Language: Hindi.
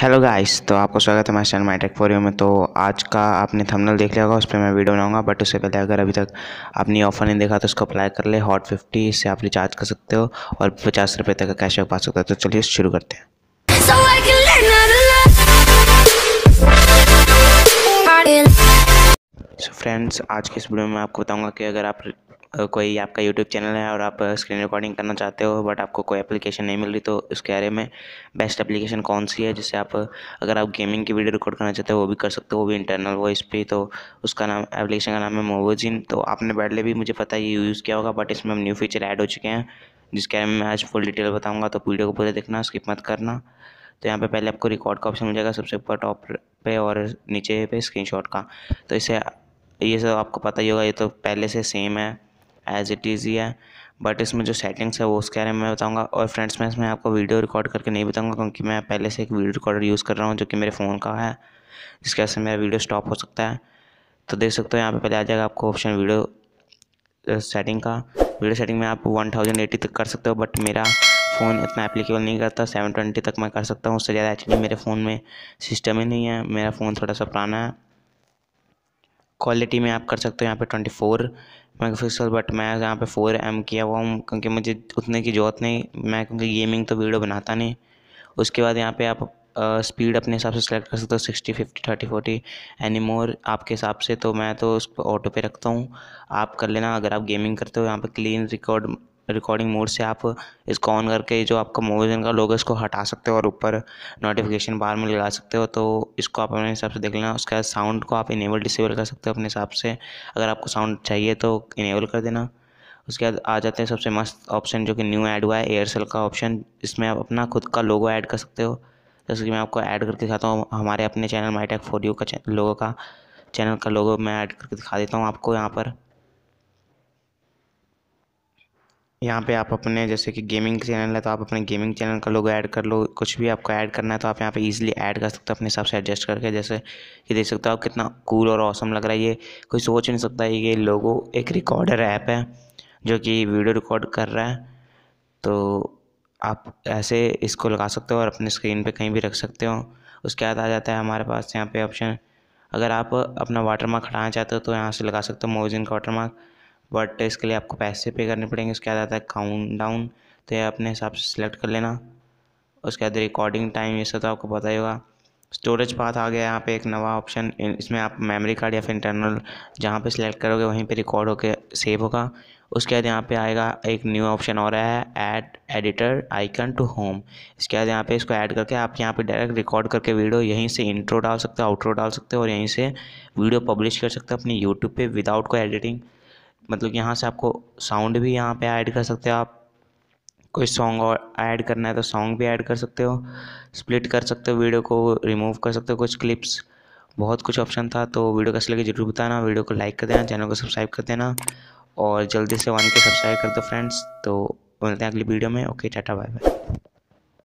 हेलो गाइस तो आपको स्वागत है हमारे चैनल माइटेक फोरियो में तो आज का आपने थंबनेल देख लिया होगा उस पर मैं वीडियो बनाऊंगा बट उससे पहले अगर अभी तक आपने ऑफर नहीं देखा तो उसको अप्लाई कर ले हॉट फिफ्टी इससे आप रिचार्ज कर सकते हो और पचास रुपये तक का कैशबैक पा सकते हो तो चलिए शुरू करते हैं so फ्रेंड्स आज के इस वीडियो में आपको बताऊंगा कि अगर आप कोई आपका यूट्यूब चैनल है और आप स्क्रीन रिकॉर्डिंग करना चाहते हो बट आपको कोई एप्लीकेशन नहीं मिल रही तो उसके बारे में बेस्ट एप्लीकेशन कौन सी है जिससे आप अगर आप गेमिंग की वीडियो रिकॉर्ड करना चाहते हो वो भी कर सकते हो वो भी इंटरनल वॉइस पे तो उसका नाम एप्लीकेशन का नाम है मोवोजिन तो आपने पहले भी मुझे पता है ये यूज़ किया होगा बट इसमें हम न्यू फीचर ऐड हो चुके हैं जिसके बारे में मैं आज फुल डिटेल बताऊँगा तो वीडियो को पूरे देखना स्किप मत करना तो यहाँ पे पहले आपको रिकॉर्ड का ऑप्शन मिल जाएगा सबसे ऊपर टॉप पे और नीचे पे स्क्रीनशॉट का तो इसे ये सब आपको पता ही होगा ये तो पहले से सेम है एज़ इट इज़ ही है बट इसमें जो सेटिंग्स है वो उसके बारे में बताऊंगा और फ्रेंड्स मैं इसमें आपको वीडियो रिकॉर्ड करके नहीं बताऊंगा क्योंकि मैं पहले से एक वीडियो रिकॉर्डर यूज़ कर रहा हूँ जो कि मेरे फ़ोन का है जिसके वजह से मेरा वीडियो स्टॉप हो सकता है तो देख सकते हो यहाँ पे पहले आ जाएगा आपको ऑप्शन वीडियो सेटिंग का वीडियो सेटिंग में आप वन थाउजेंड एटी तक कर सकते हो बट मेरा फ़ोन इतना एप्लीकेबल नहीं करता सेवन ट्वेंटी तक मैं कर सकता हूँ उससे ज़्यादा एक्चुअली मेरे फ़ोन में सिस्टम ही नहीं है मेरा फ़ोन थोड़ा सा पुराना है क्वालिटी में आप कर सकते हो यहाँ पे ट्वेंटी फोर मेगापिक्सल बट मैं यहाँ पे फोर एम किया हुआ हूँ क्योंकि मुझे उतने की ज़रूरत नहीं मैं क्योंकि गेमिंग तो वीडियो बनाता नहीं उसके बाद यहाँ पे आप स्पीड अपने हिसाब से सेलेक्ट कर सकते हो sixty fifty thirty forty any more आपके हिसाब से तो मैं तो उसको ऑटो पे रखता हूँ आप कर लेना अगर आप गेमिंग करते हो यहाँ पे क्लीन रिकॉर्ड रिकॉर्डिंग मोड से आप इसको ऑन करके जो आपका मोबाइल का लोग है इसको हटा सकते हो और ऊपर नोटिफिकेशन बार में लगा सकते हो तो इसको आप अपने हिसाब से देख लेना उसके बाद साउंड को आप इनेबल डिसेबल कर सकते हो अपने हिसाब से अगर आपको साउंड चाहिए तो इनेबल कर देना उसके बाद आ जाते हैं सबसे मस्त ऑप्शन जो कि न्यू ऐड हुआ है एयरसेल का ऑप्शन इसमें आप अपना खुद का लोगो ऐड कर सकते हो जैसे कि मैं आपको ऐड करके दिखाता हूँ हमारे अपने channel my tech for you का लोगो का चैनल का लोगो मैं ऐड करके दिखा देता हूँ आपको यहाँ पर यहाँ पे आप अपने जैसे कि गेमिंग चैनल है तो आप अपने गेमिंग चैनल का लोगो ऐड कर लो कुछ भी आपको ऐड करना है तो आप यहाँ पे इजीली ऐड कर सकते हो अपने हिसाब से एडजस्ट करके जैसे कि देख सकते हो आप कितना कूल और औसम लग रहा है ये कोई सोच नहीं सकता ये लोगो एक रिकॉर्डर ऐप है जो कि वीडियो रिकॉर्ड कर रहा है तो आप ऐसे इसको लगा सकते हो और अपने स्क्रीन पर कहीं भी रख सकते हो उसके बाद आ जाता है हमारे पास यहाँ पर ऑप्शन अगर आप अपना वाटर मार्क हटाना चाहते हो तो यहाँ से लगा सकते हो मोजिन का वाटर मार्क बट इसके लिए आपको पैसे पे करने पड़ेंगे उसके बाद आता है काउंट डाउन तो ये अपने हिसाब से सिलेक्ट कर लेना उसके बाद रिकॉर्डिंग टाइम ये सब तो आपको पता ही होगा स्टोरेज पाथ आ गया यहाँ पे एक नवा ऑप्शन इसमें आप मेमोरी कार्ड या फिर इंटरनल जहाँ पे सिलेक्ट करोगे वहीं पे रिकॉर्ड होकर सेव होगा उसके बाद यहाँ पे आएगा एक न्यू ऑप्शन और है add editor icon to home इसके बाद यहाँ पे इसको ऐड करके आप यहाँ पे डायरेक्ट रिकॉर्ड करके वीडियो यहीं से इंट्रो डाल सकते हो आउट्रो डाल सकते हो और यहीं से वीडियो पब्लिश कर सकते हो अपनी यूट्यूब पर विदाउट कोई एडिटिंग मतलब यहाँ से आपको साउंड भी यहाँ पे ऐड कर सकते हो आप कोई सॉन्ग और ऐड करना है तो सॉन्ग भी ऐड कर सकते हो स्प्लिट कर सकते हो वीडियो को रिमूव कर सकते हो कुछ क्लिप्स बहुत कुछ ऑप्शन था तो वीडियो कैसे लगे जरूर बताना वीडियो को लाइक कर देना चैनल को सब्सक्राइब कर देना और जल्दी से वन के सब्सक्राइब कर दो फ्रेंड्स तो मिलते हैं अगली वीडियो में ओके टाटा बाय बाय